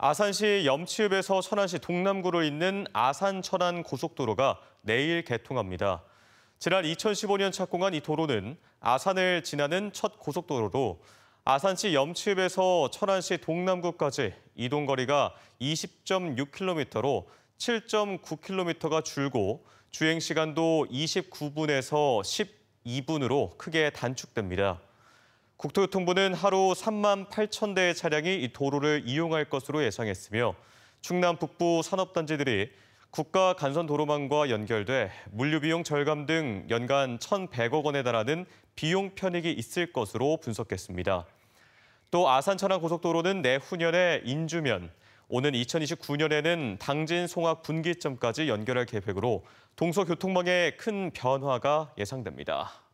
아산시 염치읍에서 천안시 동남구를 잇는 아산 천안 고속도로가 내일 개통합니다. 지난 2015년 착공한 이 도로는 아산을 지나는 첫 고속도로로 아산시 염치읍에서 천안시 동남구까지 이동 거리가 20.6km로 7.9km가 줄고 주행 시간도 29분에서 12분으로 크게 단축됩니다. 국토교통부는 하루 3만 8천 대의 차량이 이 도로를 이용할 것으로 예상했으며 충남 북부 산업단지들이 국가 간선 도로망과 연결돼 물류 비용 절감 등 연간 1,100억 원에 달하는 비용 편익이 있을 것으로 분석했습니다. 또 아산 천안 고속도로는 내후년에 인주면, 오는 2029년에는 당진 송악 분기점까지 연결할 계획으로 동서교통망에 큰 변화가 예상됩니다.